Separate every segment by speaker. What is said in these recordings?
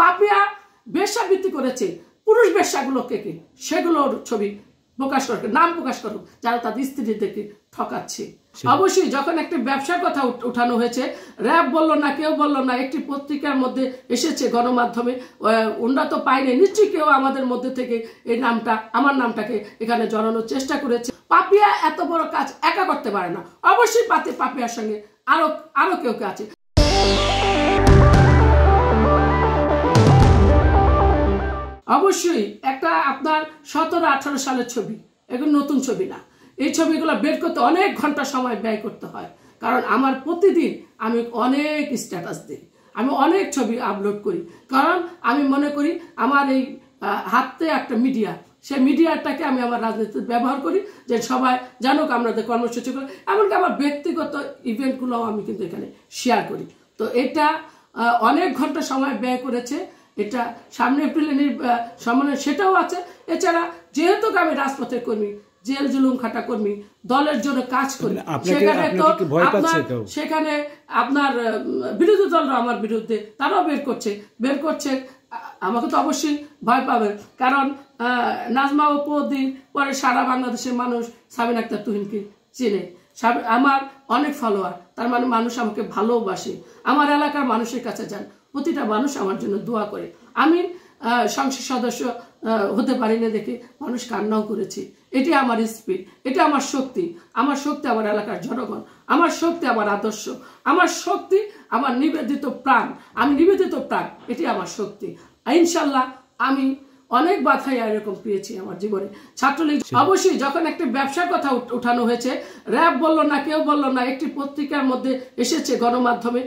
Speaker 1: পাপিয়া বেশা বৃত্তি করেছে পুরুষ বেশাগুলোকে কি সেগুলোর ছবি প্রকাশ করুক নাম প্রকাশ করুক যারা তাদের স্ত্রীদেরকে ঠকাচ্ছে অবশ্যই যখন একটি ব্যবসার কথা উঠানো হয়েছে র্যাব বলল না কেউ বলল না একটি পত্রিকার মধ্যে এসেছে গণমাধ্যমে ওনরা তো পাইনি নিশ্চয়ই কেউ আমাদের মধ্যে থেকে এই নামটা আমার নামটাকে এখানে জড়ানোর চেষ্টা করেছে পাপিয়া এত বড় কাজ একা করতে পারে না অবশ্যই পাতে পাপিয়ার সঙ্গে আরো আরো কেউ কে আছে অবশ্যই একটা আপনার সতেরো আঠারো সালের ছবি এগুলো নতুন ছবি না এই ছবিগুলো বের করতে অনেক ঘন্টা সময় ব্যয় করতে হয় কারণ আমার প্রতিদিন আমি অনেক স্ট্যাটাস দিই আমি অনেক ছবি আপলোড করি কারণ আমি মনে করি আমার এই হাতে একটা মিডিয়া সে মিডিয়াটাকে আমি আমার রাজনীতিতে ব্যবহার করি যে সবাই জানুক আমাদের কর্মসূচি করে এমনকি আমার ব্যক্তিগত ইভেন্টগুলোও আমি কিন্তু এখানে শেয়ার করি তো এটা অনেক ঘন্টা সময় ব্যয় করেছে এটা সামনে এপ্রিলে সম্মেলন সেটাও আছে এছাড়া যেহেতু আমি রাজপথের কর্মী জেল জুলুম খাটা কর্মী দলের জন্য কাজ করি মানে সেখানে তো আপনার সেখানে আপনার বিরোধী দলরা আমার বিরুদ্ধে তারাও বের করছে বের করছে আমাকে তো অবশ্যই ভয় পাবে কারণ নাজমা ও পদিন পরে সারা বাংলাদেশের মানুষ সাবিন আক্তার তুহিনকে চেনে আমার অনেক ফলোয়ার তার মানে মানুষ আমাকে ভালোবাসে আমার এলাকার মানুষের কাছে যান প্রতিটা মানুষ আমার জন্য দোয়া করে আমি সংসদ সদস্য হতে পারি না দেখে মানুষ কান্নাও করেছে এটি আমার স্পিড এটা আমার শক্তি আমার শক্তি আমার এলাকার জনগণ আমার শক্তি আমার আদর্শ আমার শক্তি আমার নিবেদিত প্রাণ আমি নিবেদিত প্রাণ এটি আমার শক্তি ইনশাল্লাহ আমি অনেক বাধাই এরকম পেয়েছি আমার জীবনে ছাত্রলীগ অবশ্যই যখন একটা ব্যবসার কথা উঠানো হয়েছে র্যাব বললো না কেউ বললো না একটি পত্রিকার মধ্যে এসেছে গণমাধ্যমে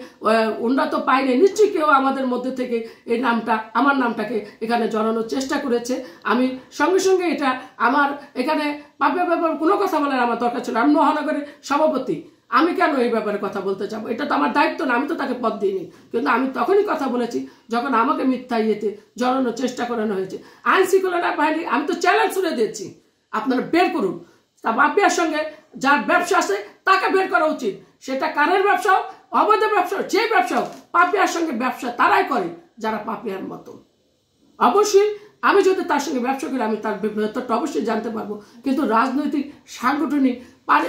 Speaker 1: ওনরা তো পায়নি নিশ্চয়ই কেউ আমাদের মধ্যে থেকে এই নামটা আমার নামটাকে এখানে জড়ানোর চেষ্টা করেছে আমি সঙ্গে সঙ্গে এটা আমার এখানে পাপে ব্যাপার কোনো কথা বলার আমার দরকার ছিল আমি মহানগরের সভাপতি আমি কেন এই ব্যাপারে কথা বলতে চাবো এটা তো আমার দায়িত্ব না আমি তো তাকে পদ দিইনি কিন্তু আমি তখনই কথা বলেছি যখন আমাকে মিথ্যা ইয়েতে জড়ানোর চেষ্টা করানো হয়েছে আইন শৃঙ্খলা বাহিনী আমি তো চ্যালেঞ্জ শুনে দিয়েছি আপনারা বের করুন তা মাফিয়ার সঙ্গে যার ব্যবসা আছে তাকে বের করা উচিত সেটা কারের ব্যবসা হোক অবৈধ ব্যবসা যে ব্যবসা হোক পাপিয়ার সঙ্গে ব্যবসা তারাই করে যারা পাপিয়ার মতো অবশ্যই আমি যদি তার সঙ্গে ব্যবসা করি আমি তার বিভ্রান্তটা অবশ্যই জানতে পারবো কিন্তু রাজনৈতিক সাংগঠনিক পারে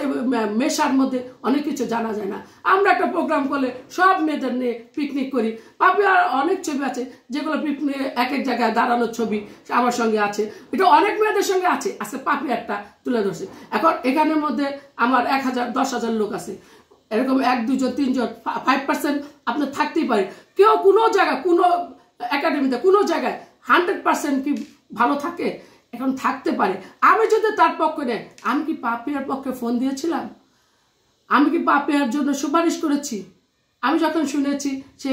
Speaker 1: মেশার মধ্যে অনেক কিছু জানা যায় না আমরা একটা প্রোগ্রাম করলে সব মেয়েদের নিয়ে পিকনিক করি পাবি আর অনেক ছবি আছে যেগুলো পিকনিক এক এক জায়গায় দাঁড়ানোর ছবি আমার সঙ্গে আছে এটা অনেক মেয়েদের সঙ্গে আছে আছে পাপি একটা তুলে ধরছে এখন এখানের মধ্যে আমার এক হাজার দশ হাজার লোক আছে এরকম এক দুজন তিনজন ফাইভ পার্সেন্ট আপনার থাকতেই পারে কেউ কোনো জায়গায় কোনো একাডেমিতে কোনো জায়গায় হান্ড্রেড পার্সেন্ট কি ভালো থাকে এখন থাকতে পারে আমি যদি তার পক্ষে নেই আমি কি পাপিয়ার পক্ষে ফোন দিয়েছিলাম আমি কি পাপিয়ার জন্য সুপারিশ করেছি আমি যখন শুনেছি সে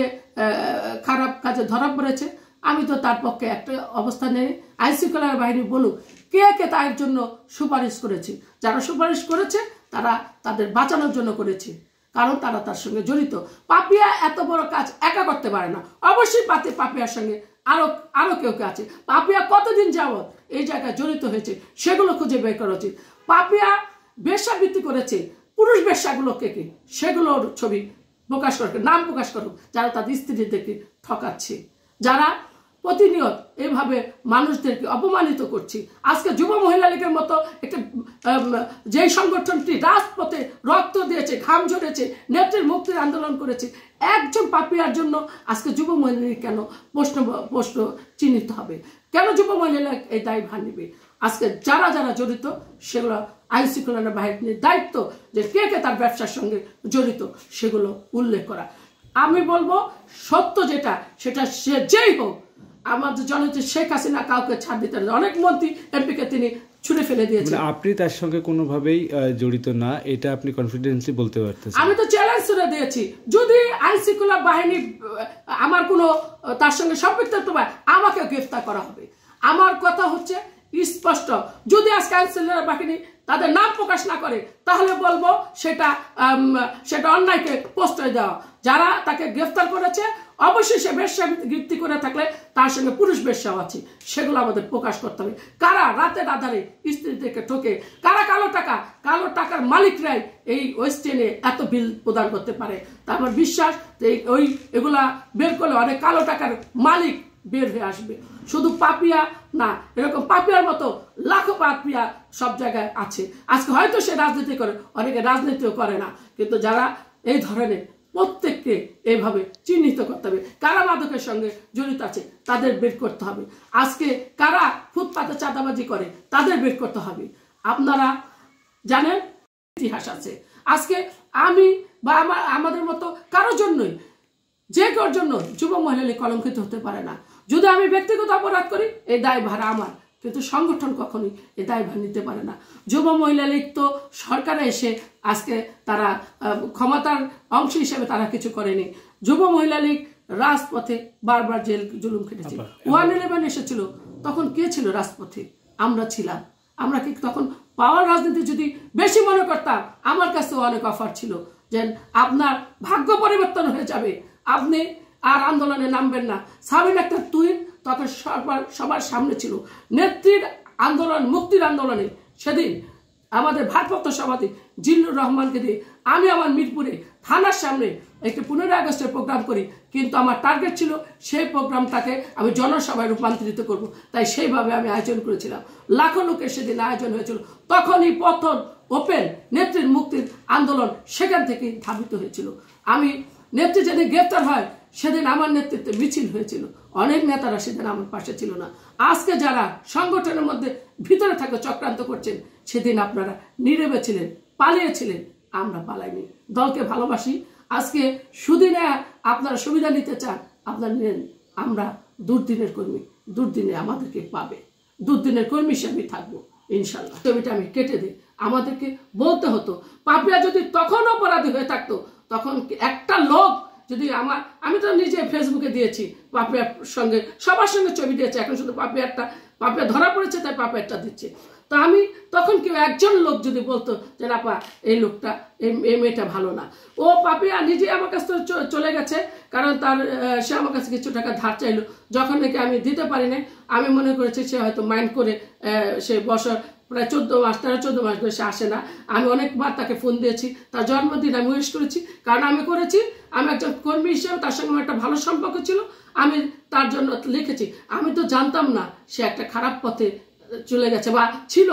Speaker 1: খারাপ কাজে ধরা পড়েছে আমি তো তার পক্ষে একটা অবস্থা অবস্থানে আইনশৃঙ্খলার বাহিনী বলুক কে কে তার জন্য সুপারিশ করেছে যারা সুপারিশ করেছে তারা তাদের বাঁচানোর জন্য করেছে কারণ তারা তার সঙ্গে জড়িত পাপিয়া এত বড় কাজ একা করতে পারে না অবশ্যই পাতে পাপিয়ার সঙ্গে আরো আরও কেউ কেউ আছে পাপিয়া কতদিন যাবৎ এই জায়গায় জড়িত হয়েছে সেগুলো খুঁজে বের করা উচিত পাপিয়া বেশাবৃত্তি করেছে পুরুষ কে কে সেগুলোর ছবি প্রকাশ করুক নাম প্রকাশ করুক যারা তাদের স্ত্রীদেরকে ঠকাচ্ছে যারা প্রতিনিয়ত এভাবে মানুষদেরকে অপমানিত করছি আজকে যুব মহিলা লীগের মতো একটা যেই সংগঠনটি রাজপথে রক্ত দিয়েছে ঘাম ঝরেছে নেত্রীর মুক্তির আন্দোলন করেছে একজন পাপিয়ার জন্য আজকে যুব মহিলা লীগ কেন প্রশ্ন প্রশ্ন চিহ্নিত হবে কেন যুব মহিলা এই ভার নেবে আজকে যারা যারা জড়িত সেগুলো আইন শৃঙ্খলা বাহিনীর দায়িত্ব যে কে কে তার ব্যবসার সঙ্গে জড়িত সেগুলো উল্লেখ করা আমি বলবো সত্য যেটা সেটা সে যেই হোক আমাদের জনতা শেখ হাসিনা কাউকে ছাড় দিতে অনেক মন্ত্রী এমপিকে তিনি ছুড়ে ফেলে দিয়েছেন মানে আপনি তার সঙ্গে কোনোভাবেই জড়িত না এটা আপনি কনফিডেন্সলি বলতে পারতেছেন আমি তো চ্যালেঞ্জ করে দিয়েছি যদি আইন শৃঙ্খলা বাহিনী আমার কোনো তার সঙ্গে সম্পৃক্ত আমাকে গ্রেফতার করা হবে আমার কথা হচ্ছে স্পষ্ট যদি আজ কাউন্সিলর বাহিনী তাদের নাম প্রকাশ না করে তাহলে বলবো সেটা সেটা অন্যায়কে প্রশ্রয় দেওয়া যারা তাকে গ্রেফতার করেছে অবশ্যই সে বেশ্যা গৃপ্তি করে থাকলে তার সঙ্গে পুরুষ বেশ্যাও আছে সেগুলো আমাদের প্রকাশ করতে হবে কারা রাতের আধারে স্ত্রীদেরকে ঠকে কারা কালো টাকা কালো টাকার মালিকরাই এই ওয়েস্ট এত বিল প্রদান করতে পারে তারপর বিশ্বাস এই ওই এগুলা বের করলে অনেক কালো টাকার মালিক বের হয়ে আসবে শুধু পাপিয়া না এরকম পাপিয়ার মতো লাখো পাপিয়া সব জায়গায় আছে আজকে হয়তো সে রাজনীতি করে অনেকে রাজনীতিও করে না কিন্তু যারা এই ধরনের প্রত্যেককে এইভাবে চিহ্নিত করতে হবে কারা মাদকের সঙ্গে জড়িত আছে তাদের বের করতে হবে আজকে কারা ফুটপাতে চাঁদাবাজি করে তাদের বের করতে হবে আপনারা জানেন ইতিহাস আছে আজকে আমি বা আমার আমাদের মতো কারোর জন্যই যে কার জন্য যুব মহিলা কলঙ্কিত হতে পারে না যদি আমি ব্যক্তিগত অপরাধ করি এই ভাড়া আমার কিন্তু সংগঠন কখনোই এ দায় দায়ভার নিতে পারে না যুব মহিলা লীগ তো সরকারে এসে আজকে তারা ক্ষমতার অংশ হিসেবে তারা কিছু করেনি যুব মহিলা লীগ রাজপথে বারবার জেল জুলুম খেটেছে ওয়ান ইলেভেন এসেছিল তখন কে ছিল রাজপথে আমরা ছিলাম আমরা কি তখন পাওয়ার রাজনীতি যদি বেশি মনে করতাম আমার কাছে অনেক অফার ছিল যে আপনার ভাগ্য পরিবর্তন হয়ে যাবে আপনি আর আন্দোলনে নামবেন না সাবিন একটা তুইন তখন সবার সবার সামনে ছিল নেত্রীর আন্দোলন মুক্তির আন্দোলনে সেদিন আমাদের ভারপ্রাপ্ত সভাপতি জিল্লুর রহমানকে দিয়ে আমি আমার মিরপুরে থানার সামনে একটি পনেরোই আগস্টের প্রোগ্রাম করি কিন্তু আমার টার্গেট ছিল সেই প্রোগ্রামটাকে আমি জনসভায় রূপান্তরিত করব তাই সেইভাবে আমি আয়োজন করেছিলাম লাখো লোকের সেদিন আয়োজন হয়েছিল তখনই পথন ওপেন নেত্রীর মুক্তির আন্দোলন সেখান থেকে ধাবিত হয়েছিল আমি নেত্রী যদি গ্রেপ্তার হয় সেদিন আমার নেতৃত্বে মিছিল হয়েছিল অনেক নেতারা সেদিন আমার পাশে ছিল না আজকে যারা সংগঠনের মধ্যে ভিতরে থাকে চক্রান্ত করছেন সেদিন আপনারা নিরেবে ছিলেন পালিয়েছিলেন আমরা পালাইনি দলকে ভালোবাসি আজকে সুদিনে আপনারা সুবিধা নিতে চান আপনারা নেন আমরা দুর্দিনের কর্মী দুর্দিনে আমাদেরকে পাবে দুর্দিনের কর্মী হিসেবে থাকবো ইনশাল্লাহ ছবিটা আমি কেটে দিই আমাদেরকে বলতে হতো পাপিয়া যদি তখন অপরাধী হয়ে থাকতো তখন একটা লোক যদি আমার আমি তো নিজে ফেসবুকে দিয়েছি পাপিয়ার সঙ্গে সবার সঙ্গে ছবি দিয়েছে এখন শুধু পাপিয়ারটা পাপিয়া ধরা পড়েছে তাই পাপিয়ারটা দিচ্ছে তো আমি তখন কেউ একজন লোক যদি বলতো যে না পা এই লোকটা এই মেয়েটা ভালো না ও পাপিয়া নিজে আমার কাছ থেকে চলে গেছে কারণ তার সে আমার কাছে কিছু টাকা ধার চাইলো যখন নাকি আমি দিতে পারি না আমি মনে করেছি সে হয়তো মাইন্ড করে সে বছর প্রায় চোদ্দো মাস তেরো চোদ্দো মাস বয়সে আসে না আমি অনেকবার তাকে ফোন দিয়েছি তার জন্মদিন আমি উইশ করেছি কারণ আমি করেছি আমি একজন কর্মী হিসেবে তার সঙ্গে আমার একটা ভালো সম্পর্ক ছিল আমি তার জন্য লিখেছি আমি তো জানতাম না সে একটা খারাপ পথে চলে গেছে বা ছিল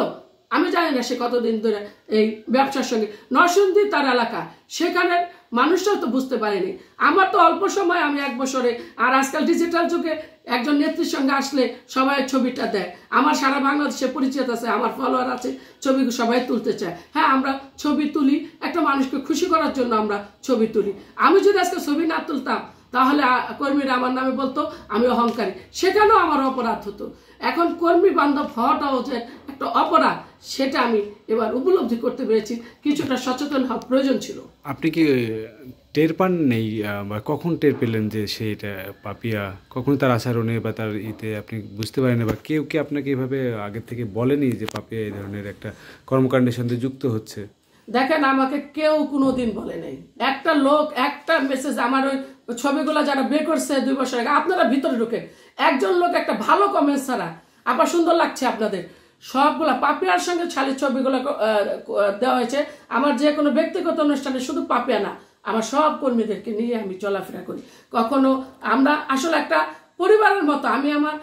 Speaker 1: আমি জানি না সে কতদিন ধরে এই ব্যবসার সঙ্গে নরসিংদী তার এলাকা সেখানে মানুষটাও তো বুঝতে পারেনি আমার তো অল্প সময় আমি এক বছরে আর আজকাল ডিজিটাল যুগে একজন নেত্রীর সঙ্গে আসলে সবাই ছবিটা দেয় আমার সারা বাংলাদেশে পরিচিত আছে আমার ফলোয়ার আছে ছবি সবাই তুলতে চায় হ্যাঁ আমরা ছবি তুলি একটা মানুষকে খুশি করার জন্য আমরা ছবি তুলি আমি যদি আজকে ছবি না তুলতাম তাহলে কর্মীরা আমার নামে বলতো আমি অহংকারী সেখানেও আমার অপরাধ হতো এখন কর্মী বান্ধব হওয়াটাও যে একটা অপরাধ সেটা আমি এবার উপলব্ধি করতে পেরেছি কিছুটা সচেতন হওয়া প্রয়োজন ছিল আপনি কি টের পান নেই কখন টের পেলেন যে সেটা পাপিয়া কখন তার আচরণে বা তার ইতে আপনি বুঝতে পারেন বা কেউ কি আপনাকে এভাবে আগের থেকে বলেনি যে পাপিয়া এই ধরনের একটা কর্মকাণ্ডের সঙ্গে যুক্ত হচ্ছে দেখেন আমাকে কেউ কোনো দিন বলে নেই একটা লোক একটা মেসেজ আমার ওই ছবিগুলো যারা বের করছে দুই বছর আগে আপনারা ভিতরে ঢুকেন একজন লোক একটা ভালো কমেন্ট ছাড়া আবার সুন্দর লাগছে আপনাদের সবগুলা পাপিয়ার সঙ্গে ছালের ছবিগুলো দেওয়া হয়েছে আমার যে কোনো ব্যক্তিগত অনুষ্ঠানে শুধু পাপিয়া না আমার সব কর্মীদেরকে নিয়ে আমি চলাফেরা করি কখনো আমরা আসলে একটা পরিবারের মতো আমি আমার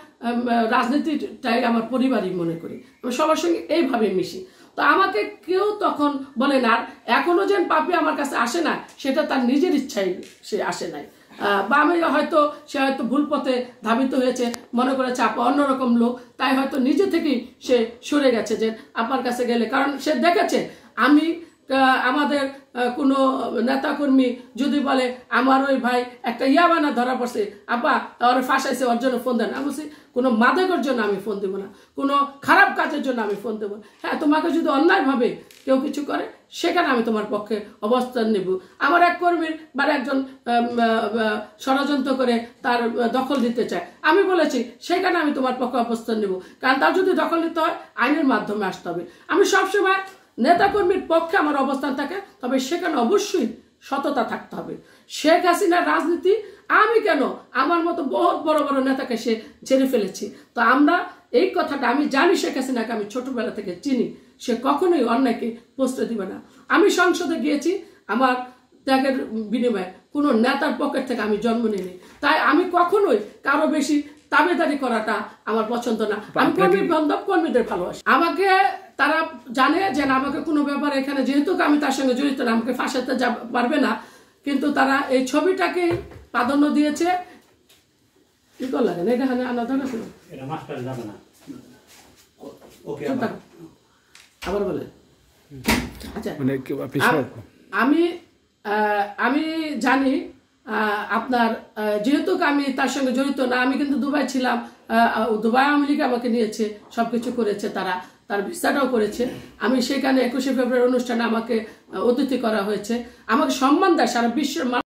Speaker 1: রাজনীতিটাই আমার পরিবারই মনে করি আমি সবার সঙ্গে এইভাবে মিশি তো আমাকে কেউ তখন বলে না এখনো যেন পাপি আমার কাছে আসে না সেটা তার নিজের ইচ্ছায় সে আসে নাই বা আমি হয়তো সে হয়তো ভুল পথে ধাবিত হয়েছে মনে করেছে আপা অন্যরকম লোক তাই হয়তো নিজে থেকেই সে সরে গেছে যে আমার কাছে গেলে কারণ সে দেখেছে আমি আমাদের কোনো নেতাকর্মী যদি বলে আমার ওই ভাই একটা ইয়াবানা ধরা পড়ছে আব্বা ওর ফাঁসাইছে ওর জন্য ফোন দেন আমি বলছি কোনো মাদকের জন্য আমি ফোন দেবো না কোনো খারাপ কাজের জন্য আমি ফোন দেবো হ্যাঁ তোমাকে যদি অন্যায়ভাবে কেউ কিছু করে সেখানে আমি তোমার পক্ষে অবস্থান নেব আমার এক কর্মীর বা একজন ষড়যন্ত্র করে তার দখল দিতে চায় আমি বলেছি সেখানে আমি তোমার পক্ষে অবস্থান নেব কারণ তার যদি দখল নিতে হয় আইনের মাধ্যমে আসতে হবে আমি সবসময় নেতাকর্মীর পক্ষে আমার অবস্থান থাকে তবে সেখানে অবশ্যই সততা থাকতে হবে শেখ হাসিনার রাজনীতি আমি কেন আমার মতো বহুত বড় বড় নেতাকে সে জেনে ফেলেছি তো আমরা এই কথাটা আমি জানি শেখ হাসিনাকে আমি ছোটবেলা থেকে চিনি সে কখনোই অন্যায়কে প্রশ্রয় দিবে না আমি সংসদে গিয়েছি আমার ত্যাগের বিনিময়ে কোনো নেতার পকেট থেকে আমি জন্ম নিইনি তাই আমি কখনোই কারো বেশি তাবেদারি করাটা আমার পছন্দ না আমি কর্মী বান্ধব কর্মীদের ভালোবাসি আমাকে তারা জানে যে আমাকে কোনো ব্যাপার এখানে যেহেতু আমি তার সঙ্গে জড়িত না আমাকে ফাঁসাতে পারবে না কিন্তু তারা এই ছবিটাকে প্রাধান্য দিয়েছে কি না এটা আনা দরকার ছিল আবার বলে আচ্ছা মানে আমি আমি জানি আপনার যেহেতু আমি তার সঙ্গে জড়িত না আমি কিন্তু দুবাই ছিলাম দুবাই আওয়ামী লীগ আমাকে নিয়েছে সব কিছু করেছে তারা তার ভিসাটাও করেছে আমি সেখানে একুশে ফেব্রুয়ারি অনুষ্ঠানে আমাকে অতিথি করা হয়েছে আমাকে সম্মান দেয় সারা বিশ্বের